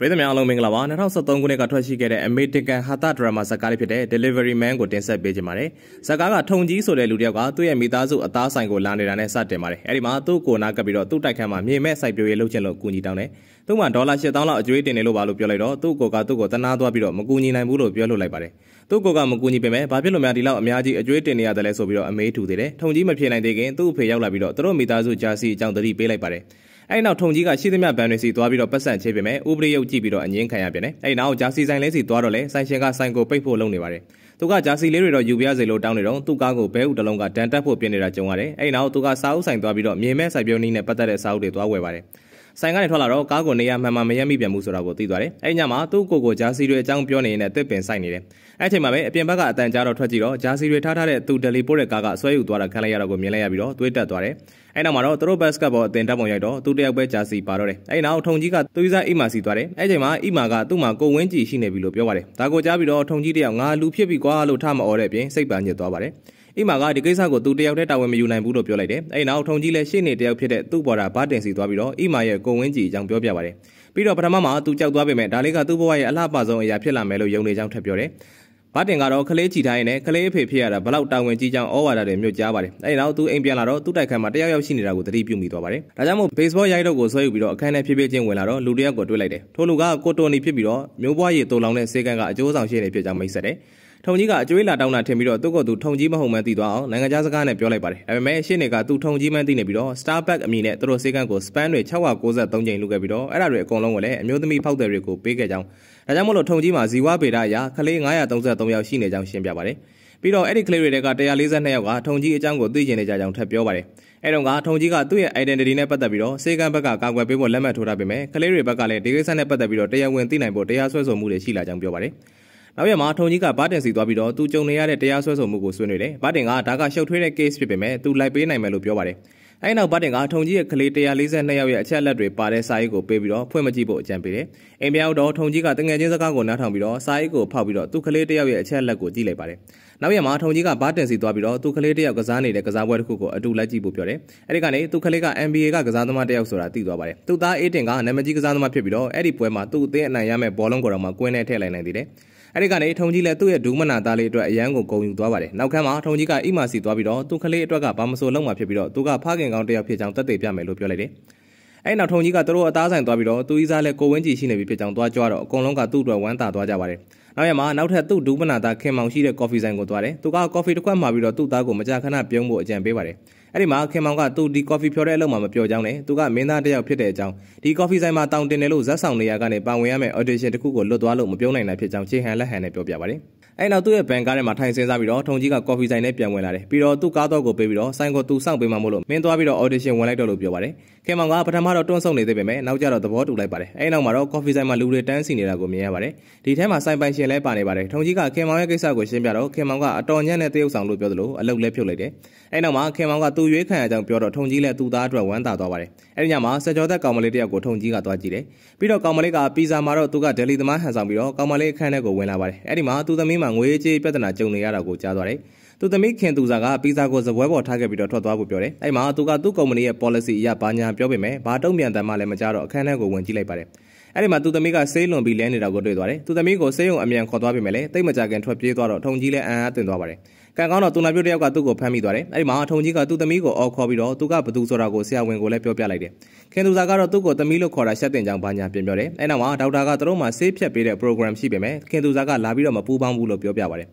ပြည်သူများအားလုံးမင်္ဂလာပါ2023ခုနှစ်ကထွက်ရှိခဲ့တဲ့ American ဟာတာဒရမာဇာတ်ကားလေးဖြစ်တဲ့ Delivery Man ကိုတင်ဆက်ပေးခြင်းပါတယ်ဇာတ်ကားကထုံကြီးဆိုတဲ့လူတစ်ယောက်ကသူ့ရဲ့မိသားစုအသားဆိုင်ကိုလာနေတာနဲ့စတင်ပါတယ်အဲ့ဒီမှာသူ့ကိုနာကပ်ပြီးတော့သူ့တိုက်ခန်းမှာမြေမဲ့စိုက်ပျိုးရေးလုပ်ချင်လို့ကူညီတောင်းတယ်သူ့မှာဒေါ်လာ8000လောက်အကျွေးတင်နေလို့ပါလို့ပြောလိုက်တော့သူ့ကိုကသူ့ကိုတနာသွားပြီးတော့မကူညီနိုင်ဘူးလို့ပြောလို့လိုက်ပါတယ်သူ့ကိုကမကူညီပေမဲ့ဘာဖြစ်လို့များဒီလောက်အများကြီးအကျွေးတင်နေရတယ်လဲဆိုပြီးတော့အမေးထူသေးတယ်ထုံကြီးမဖြေနိုင်သေးခင်သူ့အဖေရောက်လာပြီးတော့သူတို့မိသားစုဂျာစီအကြောင်းသတိပေးလိုက်ပါတယ်အဲ့နောက်ထုံကြီးကရှိသမျှဘန်တွေစီသွားပြီးတော့ပတ်စံချေးပေးမယ်ဥပဒေရုပ်ကြည့်ပြီးတော့အငင်းခံရပြန်တယ်အဲ့နောက်ဂျာစီဆိုင်လေးစီသွားတော့လဲဆိုင်ရှင်ကဆိုင်ကိုပိတ်ဖို့လုပ်နေပါတယ်သူကဂျာစီလေးတွေတော့ယူပြရစေလို့တောင်းနေတော့သူ့ကားကိုဘဲဥတလုံးကဒန်တက်ဖို့ပြင်နေတာကြုံရတယ်အဲ့နောက်သူကစာအုပ်ဆိုင်သွားပြီးတော့မြေမဲဆိုင်ပြုံးနီးနဲ့ပတ်သက်တဲ့စာအုပ်တွေသွားဝယ်ပါတယ်။ဆိုင်ကနေထွက်လာတော့ကားကိုနေရာမှန်မှန်မရက်မိပြန်မှုဆိုတာကိုသိသွားတယ်။အဲ့ညမှာသူ့ကိုကိုဂျာစီတွေအကြောင်းပြောနေတဲ့အသစ်ပင်ဆိုင်နေတယ်။အဲ့ချိန်မှာပဲအပြင်ဘက်ကအတန်ကြားတော့ထွက်ကြည့်တော့ဂျာစီတွေထားထားတဲ့သူဒယ်လီပို့တဲ့ကားကဆွဲယူသွားတာခံလိုက်ရတော့ကိုမြင်လိုက်ရပြီးတော့တွေးတက်သွားတယ်။အဲ့နောက်မှာတော့သူတို့ဘတ်စကတ်ဘောအတင်တပ်ပုံရိုက်တော့သူတယောက်ပဲဂျာစီပါတော့တယ်။အဲ့နောက်ထုံကြီးကသူ့စားအိမာစီသွားတယ်။အဲ့ချိန်မှာအိမာကသူ့မှာကိုဝင်းကြီးရှိနေပြီလို့ပြောပါတယ်။ဒါကိုကြားပြီးတော့ထုံကြီးတယောက်ငါလူဖြစ်ပြီကွာလို့ထမအော်တဲ့အပြင်စိတ်ပန်ညစ်သွားပါတယ်။အိမာကဒီကိစ္စကိုသူတယောက်တည်းတာဝန်မယူနိုင်ဘူးလို့ပြောလိုက်တယ်အဲ့နောက်ထုံကြီးလည်းရှေ့နေတယောက်ဖြစ်တဲ့သူ့ဘော်ဒါဗတ်တင်စီသွားပြီးတော့အိမာရဲ့ကိုဝင်းကြီးအကြောင်းပြောပြပါတယ်ပြီးတော့ပထမမှာသူကြောက်သွားပေမဲ့ဒါလေးကသူ့ဘဝရဲ့အလှပဆုံးအရာဖြစ်လာမယ်လို့ယုံနေကြောင်းထပ်ပြောတယ်ဘာတင်ကတော့ခလေးချီထားရင်လည်းခလေးအဖေဖြစ်ရတာဘလောက်တာဝန်ကြီးကြောင်းဩဝါဒတွေမြို့ကြားပါတယ်။အဲဒီနောက်သူအိမ်ပြန်လာတော့သူ့တိုက်ခန်းမှာတယောက်ယောက်ရှိနေတာကိုသတိပြုမိသွားပါတယ်။ဒါကြောင့်မို့ဘေ့စ်ဘောရိုက်တော့ကိုဆွဲယူပြီးတော့အခန်းထဲဖြည်းဖြည်းချင်းဝင်လာတော့လူတယောက်ကိုတွေ့လိုက်တယ်။ထိုလူကကိုတိုနီဖြစ်ပြီးတော့မျိုးပွားရည်တူလောင်တဲ့စေကန်းကအကျိုးဆောင်ရှိနေဖြစ်ကြောင်းမိတ်ဆက်တယ်။ထုံကြီးကအကျွေးလာတောင်းတာထင်ပြီးတော့သူ့ကိုယ်သူထုံကြီးမဟုတ်မှန်းသိသွားအောင်နိုင်ငံခြားစကားနဲ့ပြောလိုက်ပါတယ်ဒါပေမဲ့ရှင်းနေကသူထုံကြီးမှန်းသိနေပြီးတော့ Starbucks အမည်နဲ့သူတို့စေကန်းကို span တွေ693ကြိမ်လုခဲ့ပြီးတော့အဲ့ဒါတွေအကုန်လုံးကိုလည်းအမျိုးသမီးဖောက်သည်တွေကိုပေးခဲ့ကြောင်းဒါကြောင့်မို့လို့ထုံကြီးမှာဇီဝဗေဒအရကလေး933ယောက်ရှိနေကြောင်းရှင်းပြပါတယ်ပြီးတော့အဲ့ဒီကလေးတွေက142ယောက်ကထုံကြီးအကြောင်းကိုသိကျင်နေကြကြောင်းထပ်ပြောပါတယ်။အဲတုန်းကထုံကြီးကသူ့ရဲ့ identity နဲ့ပတ်သက်ပြီးတော့စေကံဘက်ကကာကွယ်ပေးဖို့လက်မှတ်ထိုးထားပေမဲ့ကလေးတွေဘက်ကလည်းဒီကိစ္စနဲ့ပတ်သက်ပြီးတော့တရားဝင်သိနိုင်ဖို့တရားစွဲဆိုမှုတွေရှိလာကြောင်းပြောပါတယ်။နောက်ရက်မှာထုံကြီးကဘာတင်စီသွားပြီးတော့သူကြုံနေရတဲ့တရားစွဲဆိုမှုကိုဆွေးနွေးတယ်။ဘာတင်ကဒါကရှုပ်ထွေးတဲ့ case ဖြစ်ပေမဲ့သူလိုက်ပေးနိုင်မယ်လို့ပြောပါတယ်။အဲဒီနောက်ဘာတင်ကထုံကြီးရဲ့ကလေး142ယောက်ရဲ့အချက်အလက်တွေပါတဲ့စာရေးကိုပေးပြီးတော့ဖွင့်မကြည့်ဖို့အကြံပေးတယ်။အိမ်ပြောက်တော့ထုံကြီးကတငယ်ချင်းစကားကိုနားထောင်ပြီးတော့စာရေးကိုဖောက်ပြီးတော့သူကလေးတယောက်ရဲ့အချက်အလက်ကိုကြည့်လိုက်ပါတယ်။နောက်ရက်မှာထုံကြီးကဘာတင်စီသွားပြီးတော့သူကလေးတယောက်ကစားနေတဲ့ကစားပွဲတစ်ခုကိုအတူလိုက်ကြည့်ဖို့ပြောတယ်။အဲဒီကနေသူကလေးက NBA ကကစားသမားတယောက်ဆိုတာသိသွားပါတယ်။သူသားအေးတင်ကနာမည်ကြီးကစားသမားဖြစ်ပြီးတော့အဲ့ဒီပွဲမှာသူ့အသင်းအနိုင်ရမဲ့ဘောလုံးကိုတော့မှကွင်းထဲထည့်လိုက်နိုင်သေးတယ်။အဲ့ဒီကနေထုံကြီးလည်းသူ့ရဲ့ဒုမနာသားလေးအတွက်အရန်ကိုဂုံယူသွားပါတယ်နောက်ခန်းမှာထုံကြီးကအိမ်မှာစီသွားပြီးတော့သူ့ကလေးအတွက်ကဘာမဆိုလုံးမှာဖြစ်ပြီးတော့သူကဖခင်ကောင်းတယောက်ဖြစ်ကြောင်းတတ်သိပြမယ်လို့ပြောလိုက်တယ်အဲ့နောက်ထုံကြီးကသူတို့အသားဆိုင်သွားပြီးတော့သူ့ဤစားလဲကိုဝင်းကြီးရှိနေပြီဖြစ်ကြောင်းသွားကြွတော့အကုန်လုံးကသူ့အတွက်ဝမ်းသာသွားကြပါတယ်။နောက်ရမှာနောက်ထပ်သူ့ဒူးမနာသားခင်မောင်ရှိတဲ့ကော်ဖီဆိုင်ကိုသွားတယ်။သူကကော်ဖီတစ်ခွက်မှာပြီးတော့သူ့သားကိုမကြာခဏပြုံးဖို့အကြံပေးပါတယ်။အဲ့ဒီမှာခင်မောင်ကသူဒီ coffee ဖြောတဲ့အလုပ်မှာမပြောကြောင်းနဲ့သူကမင်းသားတစ်ယောက်ဖြစ်တဲ့အကြောင်းဒီ coffee ဆိုင်မှာတောင်းတင်တယ်လို့ဇက်ဆောင်နေရကနေပါဝင်ရမယ့် audition တစ်ခုကိုလွတ်သွားလို့မပြောနိုင်တာဖြစ်ကြောင်းချေဟန်လက်ဟန်နဲ့ပြောပြပါတယ်အဲ့နောက်သူ့ရဲ့ဘန်ကားထဲမှာထိုင်စင်းစားပြီးတော့ထုံကြီးက coffee ဆိုင်နဲ့ပြန်ဝင်လာတယ်ပြီးတော့သူ့ကားတော့ကိုပေးပြီးတော့ဆိုင်ကိုသူစောင့်ပေးမှမို့လို့မင်းသွားပြီးတော့ audition ဝင်လိုက်တော့လို့ပြောပါတယ်ခင်မောင်ကပထမတော့တွန်းဆုံနေသေးပေမဲ့နောက်ကျတော့သဘောတူလိုက်ပါတယ်။အဲဒီနောက်မှာတော့ coffee ဆိုင်မှာလူတွေတန်းစီနေတာကိုမြင်ရပါတယ်။ဒီထဲမှာဆိုင်ပိုင်ရှင်လည်းပါနေပါတယ်။ထုံကြီးကခင်မောင်ရဲ့ကိစ္စကိုရှင်းပြတော့ခင်မောင်ကအတော်ညံ့တဲ့တရုပ်ဆောင်လို့ပြောသလိုအလုပ်လည်းဖြုတ်လိုက်တယ်။အဲဒီနောက်မှာခင်မောင်ကသူ့ရွေးခံရကြောင်းပြောတော့ထုံကြီးလည်းသူ့သားအတွက်ဝမ်းသာသွားပါတယ်။အဲဒီညမှာစကြောသက်ကောင်မလေးတယောက်ကိုထုံကြီးကသွားကြည့်တယ်။ပြီးတော့ကောင်မလေးကပီဇာမှာတော့သူကဒယ်လီသမားဟန်ဆောင်ပြီးတော့ကောင်မလေးအခန်းထဲကိုဝင်လာပါတယ်။အဲဒီမှာသူ့သမီးမှာငွေကြေးပြဿနာကြုံနေရတာကိုကြားသွားတယ်။သူသမီးခင်သူစာကပီဇာကိုဇပွဲပေါ်ထားခဲ့ပြီးတော့ထွက်သွားဖို့ပြောတယ်အဲ့မှာသူကသူ့ကုမ္ပဏီရဲ့ policy အရဘာညာပြောပေမဲ့ဘာတုံ့ပြန်တယ်မှလည်းမကြတော့အခန်းထဲကိုဝင်ကြည့်လိုက်ပါတယ်အဲ့ဒီမှာသူသမီးကဆေးလွန်ပြီးလဲနေတာကိုတွေ့သွားတယ်သူသမီးကိုဆေးရုံအမြန်ခေါ်သွားပြီမယ်လေတိတ်မကြခင်ထွက်ပြေးသွားတော့ထုံကြီးလည်းအံအားတင်သွားပါတယ်ကံကောင်းတော့သူနာပြုတ်တယောက်ကသူ့ကိုဖမ်းမိသွားတယ်အဲ့ဒီမှာထုံကြီးကသူသမီးကိုအော်ခေါ်ပြီးတော့သူကဘသူဆိုတာကိုဆရာဝန်ကိုလည်းပြောပြလိုက်တယ်ခင်သူစာကတော့သူ့ကိုသမီးလို့ခေါ်တာရှက်တင်ကြောင်ဘာညာပြင်ပြောတယ်အဲ့နောက်မှာဒေါက်တာကသူတို့မှဆေးဖြတ်ပေးတဲ့ program ရှိပေမဲ့ခင်သူစာကလာပြီးတော့မပူပေါင်းဘူးလို့ပြောပြပါတယ်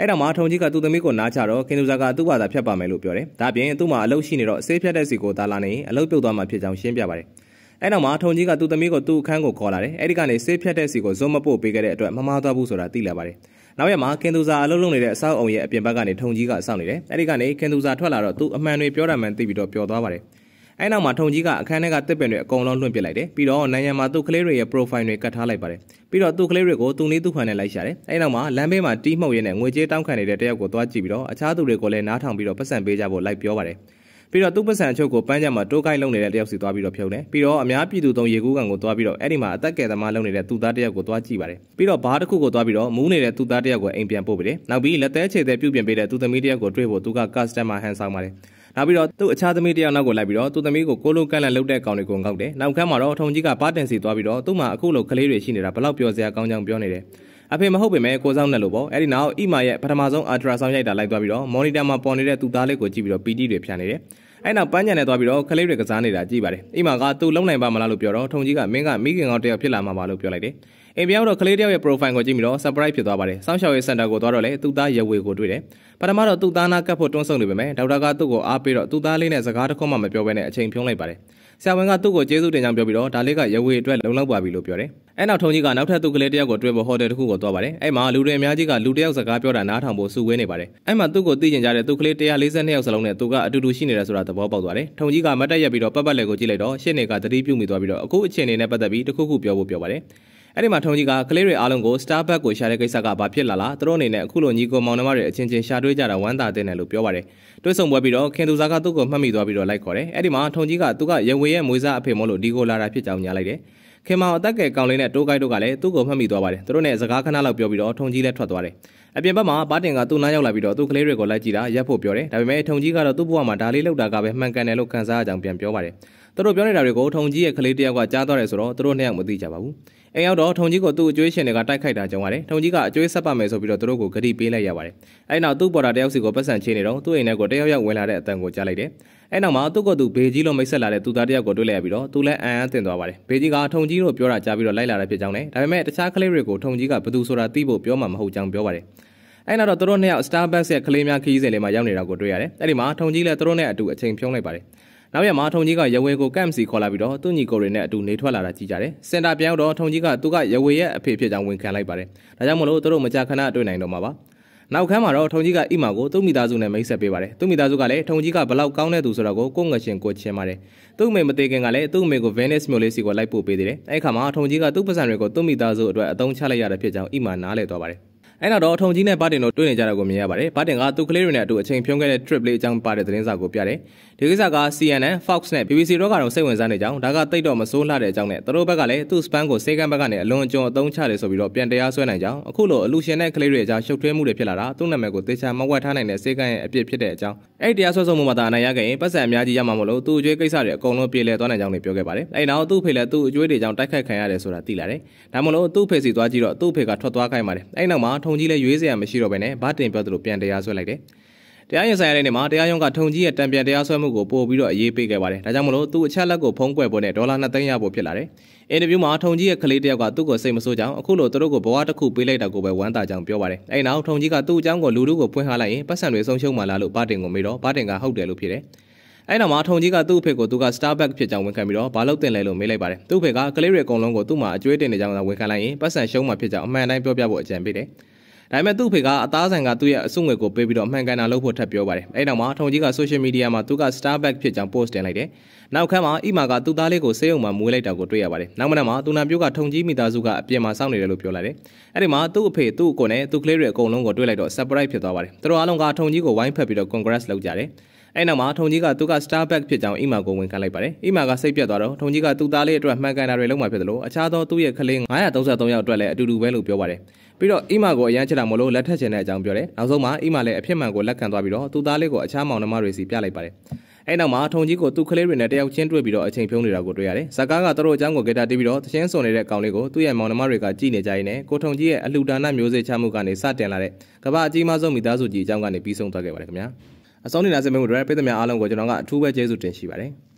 အဲ့တော့မှထုံကြီးကသူ့သမီးကိုနားချတော့ခင်သူဇာကသူ့ဘာသာဖြတ်ပါမယ်လို့ပြောတယ်ဒါပြင်သူ့မှာအလုပ်ရှိနေတော့ဆေးဖြတ်တဲ့စီကိုဒါလာနေအလုပ်ပြုတ်သွားမှာဖြစ်ကြောင်းရှင်းပြပါတယ်အဲ့နောက်မှာထုံကြီးကသူ့သမီးကိုသူ့အခန်းကိုခေါ်လာတယ်အဲ့ဒီကနေဆေးဖြတ်တဲ့စီကိုဇွတ်မပို့ပေးခဲ့တဲ့အတွက်မမှားသွားဘူးဆိုတာသိလာပါတယ်နောက်ရက်မှာခင်သူစာအလုပ်လုပ်နေတဲ့အဆောက်အုံရဲ့အပြင်ဘက်ကနေထုံကြီးကစောင့်နေတယ်အဲ့ဒီကနေခင်သူစာထွက်လာတော့သူအမှန်တွေပြောတာမှန်သိပြီးတော့ပျော်သွားပါတယ်အဲ့နောက်မှာထုံကြီးကအခန်းထဲကတစ်ပင်တွေအကုန်လုံးလွှင့်ပစ်လိုက်တယ်ပြီးတော့နိုင်ငံမှာသူ့ကလေးတွေရဲ့ profile တွေကတ်ထားလိုက်ပါတယ်ပြီးတော့သူ့ကလေးတွေကိုသူ့လေးသူ့ခံနဲ့လိုက်ရှာတယ်အဲ့နောက်မှာလမ်းဘေးမှာတီးမှုတ်ရဲနဲ့ငွေကြေးတောင်းခံနေတဲ့တယောက်ကိုသွားကြည့်ပြီးတော့အခြားသူတွေကိုလည်းနားထောင်ပြီးတော့ပတ်စံပေးကြဖို့လိုက်ပြောပါတယ်ပြီးတော့သူ့ပတ်စံအချုပ်ကိုပန်းချံမှာတိုးကိုက်လုံနေတဲ့တယောက်စီသွားပြီးတော့ဖြုံတယ်ပြီးတော့အများပြည်သူသုံးရေကူးကန်ကိုသွားပြီးတော့အဲ့ဒီမှာအသက်ကယ်သမားလုံနေတဲ့သူ့သားတယောက်ကိုသွားကြည့်ပါတယ်ပြီးတော့ဘားတစ်ခုကိုသွားပြီးတော့မူးနေတဲ့သူ့သားတယောက်ကိုအိမ်ပြန်ပို့ပေးတယ်နောက်ပြီးလက်သေးခြေသေးပြုတ်ပြင်ပေးတဲ့သူ့သမီးတယောက်ကိုတွေ့ဖို့သူက customer ဟန်ဆောင်ပါတယ်နောက်ပြီးတော့သူ့အခြားသမီးတယောက်နောက်ကိုလိုက်ပြီးတော့သူ့သမီးကိုကိုလိုကန့်လန့်လှုပ်တဲ့ကောင်တွေကိုငေါက်တယ်နောက်ခန်းမှာတော့ထုံကြီးကပါတင်စီသွားပြီးတော့သူ့မှာအခုလိုကလေးတွေရှိနေတာဘလောက်ပြောစရာကောင်းကြောင်ပြောနေတယ်အဖေမဟုတ်ပေမဲ့ကိုဆောင်နဲ့လို့ပေါ့အဲ့ဒီနောက်အိမာရဲ့ပထမဆုံးအာဒရာဆောင်ရိုက်တာလိုက်သွားပြီးတော့မော်နီတာမှာပေါ်နေတဲ့သူသားလေးကိုကြည့်ပြီးတော့ပီတီတွေဖြန်နေတယ်အဲ့နောက်ပန်းချန်နဲ့သွားပြီးတော့ခလေးတွေကစားနေတာကြည့်ပါတယ်အိမာကသူ့လုံနိုင်ပါမလားလို့ပြောတော့ထုံကြီးကမင်းကမိခင်ကောင်တယောက်ဖြစ်လာမှာပါလို့ပြောလိုက်တယ်အိမ်ပြောင်းတော့ကလေးတယောက်ရဲ့ profile ကိုကြည့်ပြီးတော့ surprise ဖြစ်သွားပါတယ်စောင့်ရှောက်ရေး center ကိုသွားတော့လေသူ့သားရေဝေကိုတွေ့တယ်ပထမတော့သူ့သားနာကတ်ဖို့တွန်းဆုံနေပေမဲ့ဒေါက်တာကသူ့ကိုအားပေးတော့သူ့သားလေးနဲ့စကားတစ်ခုမှမပြောဘဲနဲ့အချိန်ဖြုံးလိုက်ပါတယ်ဆရာဝန်ကသူ့ကိုကျေးဇူးတင်ကြောင်းပြောပြီးတော့ဒါလေးကရေဝေအတွက်လုံလောက်ပါပြီလို့ပြောတယ်အဲနောက်ထုံကြီးကနောက်ထပ်သူ့ကလေးတယောက်ကိုတွေ့ဖို့ဟိုတယ်တစ်ခုကိုသွားပါတယ်အဲမှာလူတွေအများကြီးကလူတယောက်စကားပြောတာနားထောင်ဖို့စုဝေးနေပါတယ်အဲမှာသူ့ကိုသိကျင်ကြတဲ့သူ့ကလေး142ယောက်စလုံးနဲ့သူကအတူတူရှိနေတယ်ဆိုတာသဘောပေါက်သွားတယ်ထုံကြီးကမတ်တက်ရက်ပြီးတော့ပတ်ပတ်လည်ကိုကြည့်လိုက်တော့ရှင်းနေကသတိပြုမိသွားပြီးတော့အခုအခြေအနေနဲ့ပတ်သက်ပြီးတခုခုပြောဖို့ပြောပါတယ်အဲ့ဒီမှာထုံးကြီးကကလေးတွေအားလုံးကို Starbuck ကိုရှာတဲ့ကိစ္စကဘာဖြစ်လာလားသူတို့အနေနဲ့အခုလိုညီကိုမောင်နှမတွေအချင်းချင်းရှာတွေ့ကြတာဝမ်းသာတဲ့နယ်လို့ပြောပါတယ်တွဲဆုံပွဲပြီးတော့ခင်သူစားကသူ့ကိုမှတ်မိသွားပြီးတော့လိုက်ခေါ်တယ်အဲ့ဒီမှာထုံးကြီးကသူကရေဝေရဲ့မွေးစားအဖေမို့လို့ဒီကိုလာတာဖြစ်ကြောင်းညာလိုက်တယ်ခင်မောင်အသက်ငယ်ကောင်လေးနဲ့တိုးကိုက်တို့ကလည်းသူ့ကိုမှတ်မိသွားပါတယ်သူတို့နဲ့စကားခဏလောက်ပြောပြီးတော့ထုံကြီးလည်းထွက်သွားတယ်အပြင်ဘက်မှာပါတင်ကသူ့နားရောက်လာပြီးတော့သူ့ကလေးတွေကိုလိုက်ကြည့်တာရပ်ဖို့ပြောတယ်ဒါပေမဲ့ထုံကြီးကတော့သူ့ဘဝမှာဒါလေးလောက်တာကပဲမှန်ကန်တယ်လို့ခံစားရကြောင်းပြန်ပြောပါတယ်သူတို့ပြောနေတာတွေကိုထုံကြီးရဲ့ကလေးတယောက်ကကြားသွားတယ်ဆိုတော့သူတို့နှစ်ယောက်မသိကြပါဘူးအိမ်ရောက်တော့ထုံကြီးကိုသူ့အကျွေးရှင်တွေကတိုက်ခိုက်တာကြောင့်ရတယ်ထုံကြီးကအကျွေးဆက်ပါမယ်ဆိုပြီးတော့သူတို့ကိုဂတိပေးလိုက်ရပါတယ်အဲ့နောက်သူ့ပေါ်တာတယောက်စီကိုပတ်စံချေနေတော့သူ့အိမ်ထဲကိုတယောက်ယောက်ဝင်လာတဲ့အတန်ကိုကြားလိုက်တယ်အဲ့နောက်မှာသူ့ကိုသူဘေကြီးလိုမိတ်ဆက်လာတဲ့သူသားတယောက်ကိုတွေ့လိုက်ရပြီးတော့သူလည်းအံ့အားသင့်သွားပါတယ်ဘေကြီးကထုံကြီးတို့ပြောတာကြားပြီးတော့လိုက်လာတဲ့ဖြစ်ကြောင်းနဲ့ဒါပေမဲ့တခြားကလေးတွေကိုထုံကြီးကဘသူဆိုတာသိဖို့ပြောမှမဟုတ်ကြောင်းပြောပါတယ်အဲ့နောက်တော့သူတို့နှစ်ယောက် Starbucks ရဲ့ကလေးများခီးစဉ်လေးမှာရောက်နေတာကိုတွေ့ရတယ်။အဲ့ဒီမှာထုံကြီးလည်းသူတို့နဲ့အတူအချိန်ဖြုံးလိုက်ပါတယ်။နောက်ရက်မှာထုံကြီးကရဝေကိုကန့်စီခေါ်လာပြီးတော့သူ့ညီကိုတွေနဲ့အတူနေထွက်လာတာကြည့်ကြတယ်။စင်တာပြန်ရောက်တော့ထုံကြီးကသူကရဝေရဲ့အဖေဖြစ်ကြောင်းဝန်ခံလိုက်ပါတယ်။ဒါကြောင့်မလို့သူတို့မကြာခဏတွေ့နိုင်တော့မှာပါ။နောက်ခန်းမှာတော့ထုံကြီးကအီမာကိုသူ့မိသားစုနဲ့မိတ်ဆက်ပေးပါတယ်။သူ့မိသားစုကလည်းထုံကြီးကဘလောက်ကောင်းတဲ့သူဆိုတော့ကိုကိုငရှင်ကိုချင်းပါတယ်။သူ့အမေမသေးခင်ကလည်းသူ့အမေကို Venice မြို့လေးစီကိုလိုက်ပို့ပေးသေးတယ်။အဲဒီခါမှာထုံကြီးကသူ့ပစံတွေကိုသူ့မိသားစုအတွက်အသုံးချလိုက်ရတာဖြစ်ကြောင်းအီမာနားလည်သွားပါတယ်။အဲ့နောက်တော့ထုံကြီးနဲ့ပါတင်တို့တွေ့နေကြတာကိုမြင်ရပါတယ်ပါတင်ကသူ့ကလေးတွေနဲ့အတူအချိန်ဖြုံးခဲ့တဲ့ trip လေးအကြောင်းပါတဲ့သတင်းစာကိုပြတယ်ဒီကိစ္စက CNN Fox နဲ့ BBC တို့ကတော့စိတ်ဝင်စားနေကြအောင်ဒါကတိတ်တော့မစိုးလှတဲ့အကြောင်းနဲ့သူတို့ဘက်ကလည်းသူ့ span ကိုစေကန်းဘက်ကနေအလွန်အကျွံအသုံးချတယ်ဆိုပြီးတော့ပြန်တရားစွဲနိုင်ကြအောင်အခုလိုအလူရှင်နဲ့ကလေးတွေအကြားရှုပ်ထွေးမှုတွေဖြစ်လာတာသူ့နာမည်ကိုသေချာမဝက်ထားနိုင်တဲ့စေကန်းရဲ့အပြစ်ဖြစ်တဲ့အကြောင်းအဲ့ဒီတရားစွဲဆိုမှုမှာသာအနိုင်ရခဲ့ရင်ပတ်စံအများကြီးရမှာမလို့သူ့အကျွေးကိစ္စတွေအကုန်လုံးပြေလည်သွားနိုင်ကြောင်းလည်းပြောခဲ့ပါတယ်အဲ့နောက်သူ့ဖေလည်းသူ့အကျွေးတွေကြောင့်တိုက်ခိုက်ခံရတယ်ဆိုတာသိလာတယ်ဒါမှမဟုတ်သူ့ဖေစီသွားကြည့်တော့သူ့ဖေကထွက်သွားခိုင်းပါတယ်အဲ့နောက်မှာထုံထုံကြီးလည်းရွေးစရာမရှိတော့ဘဲနဲ့ဗတ်တင်ပြောသလိုပြန်တရားစွဲလိုက်တယ်။တရားရင်ဆိုင်ရတဲ့နေ့မှာတရားရုံးကထုံကြီးရဲ့တံပြန်တရားစွဲမှုကိုပို့ပြီးတော့အရေးပေးခဲ့ပါတယ်။ဒါကြောင့်မလို့သူ့အချက်လက်ကိုဖုံးကွယ်ဖို့နဲ့ဒေါ်လာ2သိန်းရဖို့ဖြစ်လာတယ်။အင်တာဗျူးမှာထုံကြီးရဲ့ကလေးတယောက်ကသူ့ကိုစိတ်မဆိုးကြောင်အခုလိုသူတို့ကိုဘဝတစ်ခုပေးလိုက်တာကိုပဲဝမ်းသာကြောင်ပြောပါတယ်။အဲဒီနောက်ထုံကြီးကသူ့အကြောင်းကိုလူလူကိုဖွင့်ဟလိုက်ရင်ပတ်စံတွေဆုံးရှုံးမှလာလို့ဗတ်တင်ကိုမေးတော့ဗတ်တင်ကဟုတ်တယ်လို့ဖြေတယ်။အဲ့နောက်မှာထုံကြီးကသူ့အဖေကိုသူက Starbuck ဖြစ်ကြောင်းဝန်ခံပြီးတော့ဘာလို့တင်လဲလို့မေးလိုက်ပါတယ်သူ့အဖေကကလေးတွေအကုန်လုံးကိုသူ့မှာအကျွေးတင်နေကြောင်းသာဝန်ခံလိုက်ရင်ပတ်စံရှုံးမှာဖြစ်ကြောင်းအမှန်တိုင်းပြောပြဖို့အကြံပေးတယ်ဒါပေမဲ့သူ့ဖေကအသားဆိုင်ကသူ့ရဲ့အစုငွေကိုပေးပြီးတော့မှန်ကန်တာလုပ်ဖို့ထပ်ပြောပါတယ်အဲ့နောက်မှာထုံကြီးက social media မှာသူက Starbucks ဖြစ်ကြောင်း post တင်လိုက်တယ်နောက်ခန်းမှာအိမာကသူ့သားလေးကိုစေယုံမှာမွေးလိုက်တာကိုတွေ့ရပါတယ်နောက်မနက်မှာသူနာပြိုးကထုံကြီးမိသားစုကအပြင်မှာစောင့်နေတယ်လို့ပြောလာတယ်အဲ့ဒီမှာသူ့အဖေသူ့အကိုနဲ့သူ့ကလေးတွေအကုန်လုံးကိုတွေ့လိုက်တော့ surprise ဖြစ်သွားပါတယ်သူတို့အားလုံးကထုံကြီးကိုဝိုင်းဖက်ပြီးတော့ congress လုပ်ကြတယ်အဲ့နောက်မှာထုံကြီးကသူက Starbucks ဖြစ်ကြောင်းအိမာကိုဝန်ခံလိုက်ပါတယ်အိမာကစိတ်ပြတ်သွားတော့ထုံကြီးကသူ့သားလေးအတွက်မှန်ကန်တာတွေလုပ်မှဖြစ်တယ်လို့အခြားသောသူ့ရဲ့ကလေး933ယောက်အတွက်လည်းအတူတူပဲလို့ပြောပါတယ်ပြီးတော့အိမာကိုအရန်ချစ်တာမလို့လက်ထက်ချင်တဲ့အကြောင်းပြောတယ်နောက်ဆုံးမှာအိမာလည်းအဖြစ်မှန်ကိုလက်ခံသွားပြီးတော့သူ့သားလေးကိုအခြားမောင်နှမတွေစီပြလိုက်ပါတယ်အဲ့နောက်မှာထုံကြီးကိုသူ့ကလေးတွေနဲ့တယောက်ချင်းတွေ့ပြီးတော့အချိန်ဖြုံးနေတာကိုတွေ့ရတယ်။ဇကားကသူ့တို့အကြောင်းကိုဂေတာတီးပြီးတော့သချင်းစုံနေတဲ့အကောင်လေးကိုသူ့ရဲ့မောင်နှမတွေကကြည့်နေကြရင်းနဲ့ကိုထုံကြီးရဲ့အလှူဒါနမျိုးစေ့ချမှုကနေစတင်လာတဲ့ကမ္ဘာအကြီးမားဆုံးမိသားစုကြီးအကြောင်းကနေပြီးဆုံးသွားခဲ့ပါတယ်ခင်ဗျာ။အစောနေနာစင်မင်းကိုဒရိုက်ပိတ်သမျှအားလုံးကိုကျွန်တော်ကအထူးပဲကျေးဇူးတင်ရှိပါတယ်။